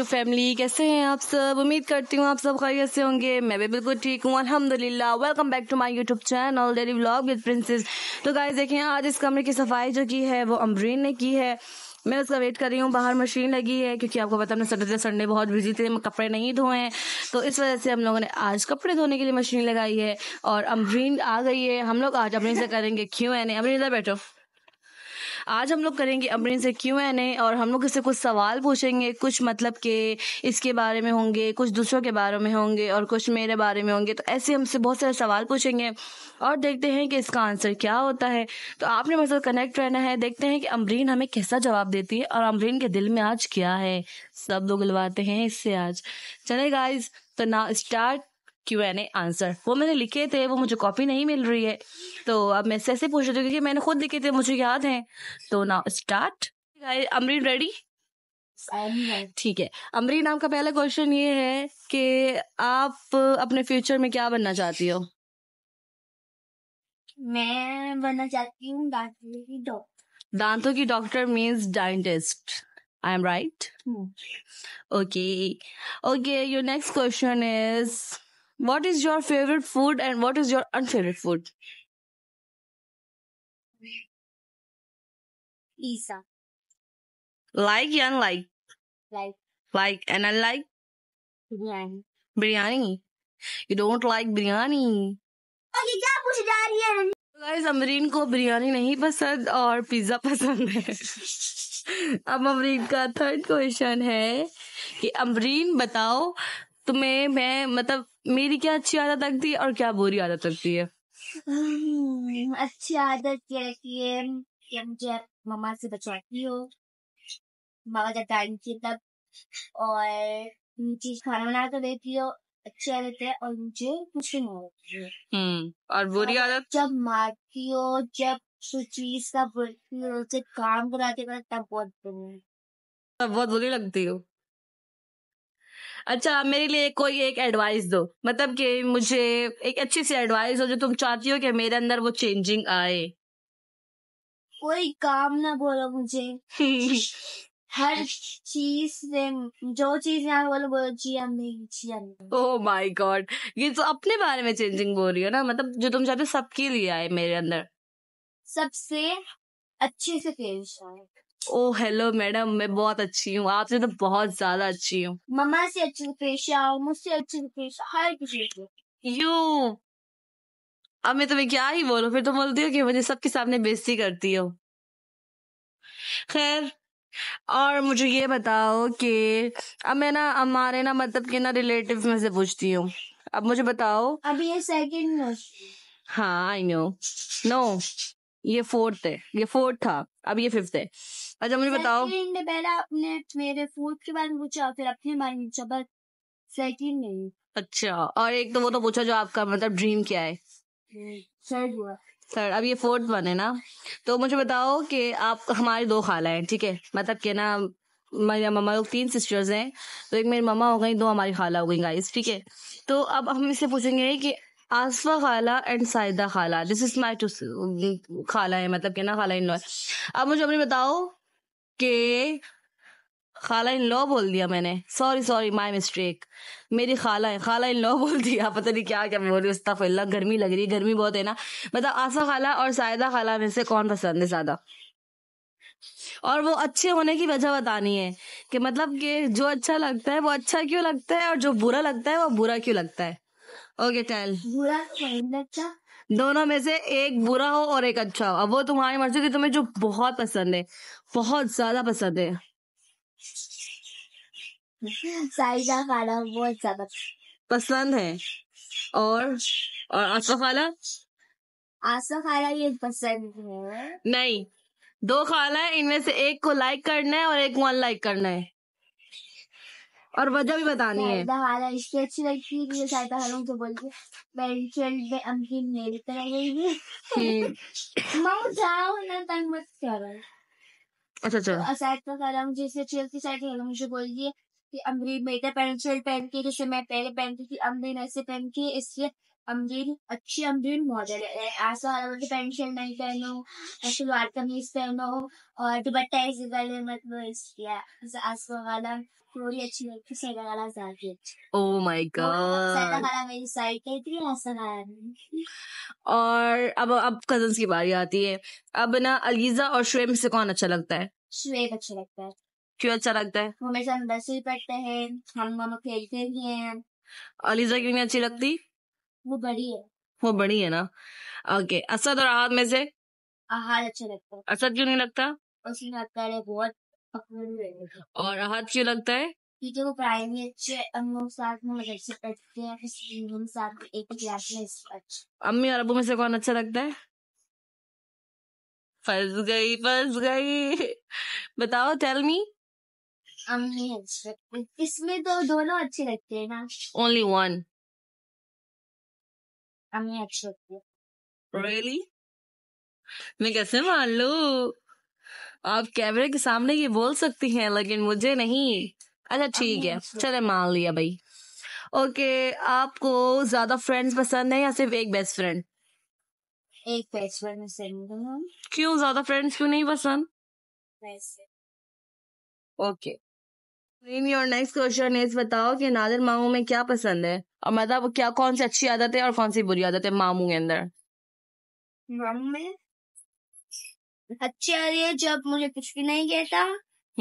To family कैसे हैं आप सब उम्मीद करती हूँ आप सब खैरियत से होंगे मैं भी बिल्कुल ठीक हूँ अलहमदिल्ला welcome back to my YouTube channel daily vlog with princess तो गाइस देखें आज इस कमरे की सफाई जो की है वो अमरीन ने की है मैं उसका वेट कर रही हूँ बाहर मशीन लगी है क्योंकि आपको पता है सटरडे संडे बहुत बिजी थे कपड़े नहीं धोए हैं तो इस वजह से हम लोगों ने आज कपड़े धोने के लिए मशीन लगाई है और अमरीन आ गई है हम लोग आज अमरीन से करेंगे क्यों है नहीं अमरीन बैठो आज हम लोग करेंगे अमरीन से क्यों एन ए और हम लोग इससे कुछ सवाल पूछेंगे कुछ मतलब के इसके बारे में होंगे कुछ दूसरों के बारे में होंगे और कुछ मेरे बारे में होंगे तो ऐसे हमसे बहुत सारे सवाल पूछेंगे और देखते हैं कि इसका आंसर क्या होता है तो आपने मेरे साथ कनेक्ट रहना है देखते हैं कि अमरीन हमें कैसा जवाब देती है और अमरीन के दिल में आज क्या है सब लोग गलवाते हैं इससे आज चले गाइज तो ना start Q N A answer वो मैंने लिखे थे वो मुझे कॉपी नहीं मिल रही है तो अब मैं सैसे पूछ रही थी क्योंकि मैंने खुद लिखे थे मुझे याद है तो ना स्टार्ट अमरीन रेडी ठीक है अमरीन आपका पहला क्वेश्चन ये है कि आप अपने फ्यूचर में क्या बनना चाहती हो मैं बनना चाहती हूँ दांतों की डॉक्टर दांतों की doctor means dentist I am right okay okay your next question is what is your favorite food and what is your unfavorite food? Pizza. Like and unlike? Like. Like and unlike? Biryani. Biryani. You don't like biryani. Guys, Amreen ko biryani nahi pasand aur pizza pasand hai. Ab Amreen ka third question hai. Ki Amreen batao, तो मैं मैं मतलब मेरी क्या अच्छी आदत लगती है और क्या बुरी आदत लगती है हम्म, अच्छी आदत यह रहती है कि मुझे मम्मा से बचाती हो मामा का टाइम की तब और मुझे खाना बना कर तो देती हो अच्छी आदत है और मुझे कुछ नहीं होती है हम्म, और बुरी आदत जब मारती हो जब चीज का बोलती हो उसे काम कराते कर तब बहुत बुरी तब बहुत बुरी लगती हो अच्छा मेरे लिए कोई एक एडवाइस दो मतलब कि मुझे एक अच्छी सी एडवाइस हो जो तुम चाहती हो कि मेरे अंदर वो चेंजिंग आए कोई काम ना बोलो मुझे हर चीज से जो चीज यहाँ बोलो बोलो जी हमें ओह माय गॉड ये तो अपने बारे में चेंजिंग बोल रही हो ना मतलब जो तुम चाहते हो सबके लिए आए मेरे अंदर सबसे अच्छे से पेश आए ओ हेलो मैडम मैं बहुत अच्छी हूँ आपसे तो बहुत ज्यादा अच्छी हूँ मम्मा से अच्छी पेश आओ मुझसे अच्छी पेश हर किसी को यू अब मैं तुम्हें क्या ही बोलू फिर तुम तो बोलती हो कि मुझे सबके सामने बेइज्जती करती हो खैर और मुझे ये बताओ कि अब मैं ना हमारे ना मतलब के ना रिलेटिव में से पूछती हूँ अब मुझे बताओ अभी ये सेकंड हाँ आई नो नो ये फोर्थ है ये फोर्थ था अब ये फिफ्थ है अच्छा मुझे बताओ ने पहला अपने मेरे फोर्थ के बारे में पूछा फिर अपने बारे में पूछा बस सेकंड नहीं अच्छा और एक तो वो तो पूछा जो आपका मतलब ड्रीम क्या है थर्ड हम्म, हुआ सर अब ये फोर्थ वन है ना तो मुझे बताओ कि आप हमारे दो खाला हैं ठीक है मतलब के ना मेरे मम्मा लोग तीन सिस्टर्स हैं तो एक मेरी मम्मा हो गई दो हमारी खाला हो गई गाइस ठीक है तो अब हम इससे पूछेंगे कि आसफा खाला एंड सायदा खाला दिस इज माई टू खाला है मतलब कहना खाला इन लॉ अब मुझे अपने बताओ कि खाला इन लॉ बोल दिया मैंने सॉरी सॉरी माई मिस्टेक मेरी खाला है खाला इन लॉ बोल दिया पता नहीं क्या क्या बोल रही उस्ताफिल्ला गर्मी लग रही है गर्मी बहुत है ना मतलब आसफा खाला और सायदा खाला में से कौन पसंद है ज्यादा और वो अच्छे होने की वजह बतानी है कि मतलब कि जो अच्छा लगता है वो अच्छा क्यों लगता है और जो बुरा लगता है वो बुरा क्यों लगता है ओके टेल बुरा अच्छा दोनों में से एक बुरा हो और एक अच्छा हो अब वो तुम्हारी मर्जी की तुम्हें जो बहुत पसंद है बहुत ज्यादा पसंद है साइजा बहुत ज्यादा पसंद है और और आसफा खाला आसफा खाला ये पसंद है नहीं दो खाला है इनमें से एक को लाइक करना है और एक को अनलाइक करना है और वजह भी बतानी है हमारा इसकी अच्छी लगी ये शायद हरों को बोल के मेरी चल जाओ ना तंग मत करो अच्छा अच्छा शायद जैसे चलती मुझे कि मेरे शर्ट पहन के जैसे मैं पहले पहनती थी अमरीन ऐसे पहन के इसलिए अमरीन अच्छी अमरीन मॉडल है ऐसा मतलब पैंट शर्ट नहीं पहनो शलवार कमीज पहनो और दुपट्टा इसी वाले मतलब इसलिए आसमा वाला पूरी अच्छी लगती सैदा वाला ज्यादा अच्छा ओह माय गॉड सैदा वाला मेरी साइड का इतनी ऐसा और अब अब कजन्स की बारी आती है अब ना अलीजा और श्वेब से कौन अच्छा लगता है श्वेब अच्छा लगता है क्यों अच्छा लगता है हमेशा हम दस ही पढ़ते हैं हम मामा खेलते भी हैं अलीजा क्यों नहीं अच्छी लगती वो बड़ी है वो बड़ी है ना ओके असद और आहद में से आहद अच्छा लगता है असद क्यों नहीं लगता उसे लगता है बहुत और आहद क्यों लगता है क्योंकि वो पढ़ाई में अच्छे हम लोग साथ में मदरसे पढ़ते हैं फिर हम साथ एक क्लास में अच्छा अम्मी और अबू में से कौन अच्छा लगता है फंस गई फंस गई बताओ टेल मी अम्मी इसमें तो दोनों अच्छे लगते हैं ना only one I'm not sure. Really? मैं कैसे मान लू आप कैमरे के सामने ये बोल सकती हैं लेकिन मुझे नहीं अच्छा ठीक है चले मान लिया भाई ओके आपको ज्यादा फ्रेंड्स पसंद है या सिर्फ एक बेस्ट फ्रेंड एक बेस्ट फ्रेंड पसंद क्यों ज्यादा फ्रेंड्स क्यों नहीं पसंद okay your next question is बताओ कि नादर मामू में क्या पसंद है और मतलब क्या कौन सी अच्छी आदत है और कौन सी बुरी आदत है मामू के अंदर मामू में अच्छी आदत है जब मुझे कुछ भी नहीं कहता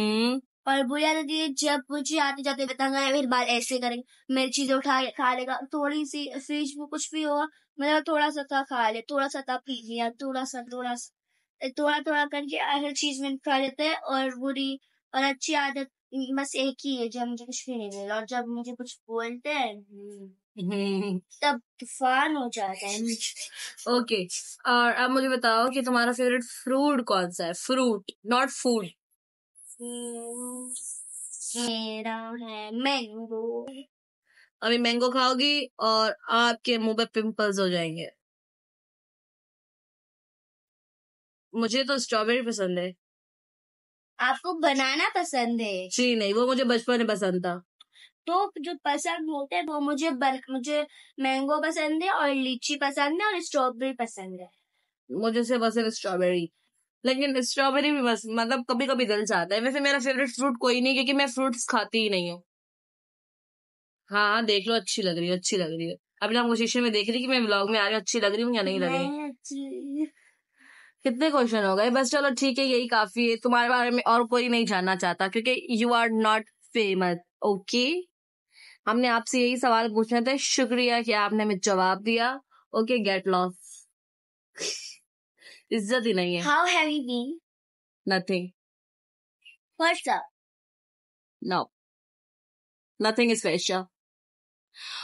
हम्म और बुरी आदत है जब मुझे आते जाते बताऊंगा या फिर बाल ऐसे करेंगे मेरी चीजें उठा खा लेगा थोड़ी सी फ्रिज में कुछ भी होगा मतलब थोड़ा सा था तो खा ले थोड़ा सा था तो पी लिया थोड़ा सा थोड़ा सा थोड़ा थोड़ा करके हर चीज में खा लेते हैं और बुरी और अच्छी आदत बस एक ही है जब मुझे कुछ भी नहीं मिला और जब मुझे कुछ बोलते हैं तब तूफान हो जाता है ओके और अब मुझे बताओ कि तुम्हारा फेवरेट फ्रूट कौन सा है फ्रूट नॉट फूड मेरा है मैंगो अभी मैंगो खाओगी और आपके मुंह पे पिंपल्स हो जाएंगे मुझे तो स्ट्रॉबेरी पसंद है आपको बनाना पसंद है जी नहीं वो मुझे बचपन में पसंद था तो जो पसंद होते हैं वो मुझे बर, मुझे मैंगो पसंद है और लीची पसंद है और स्ट्रॉबेरी पसंद है मुझे से बस स्ट्रॉबेरी लेकिन स्ट्रॉबेरी भी बस मतलब कभी कभी दिल जाता है वैसे मेरा फेवरेट फ्रूट कोई नहीं क्योंकि मैं फ्रूट्स खाती ही नहीं हूँ हाँ देख लो अच्छी लग रही है अच्छी लग रही है अभी ना हम शीशे में देख रही कि मैं ब्लॉग में आ रही अच्छी लग रही हूँ या नहीं लग रही कितने क्वेश्चन हो गए बस चलो ठीक है यही काफी है तुम्हारे बारे में और कोई नहीं जानना चाहता क्योंकि you are not famous okay हमने आपसे यही सवाल पूछने थे शुक्रिया कि आपने हमें जवाब दिया ओके गेट लॉस इज्जत ही नहीं है how have you been nothing what's up no nothing special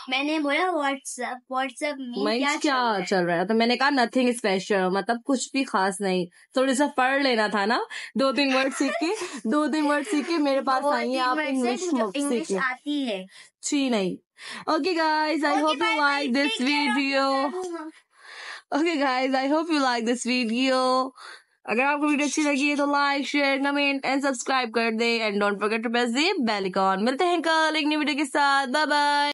मैंने बोला व्हाट्सएप व्हाट्सएप में क्या, क्या चल रहा है तो मैंने कहा नथिंग स्पेशल मतलब कुछ भी खास नहीं थोड़ा सा पढ़ लेना था ना दो तीन वर्ड सीख के दो तीन वर्ड सीख के मेरे पास आई है आप इंग्लिश इंग्लिश आती है जी नहीं okay guys I hope you like this video okay guys I hope you like this video अगर आपको वीडियो अच्छी लगी है तो like share comment and subscribe कर दे and don't forget to press the bell icon मिलते हैं कल एक नई वीडियो के साथ बाय बाय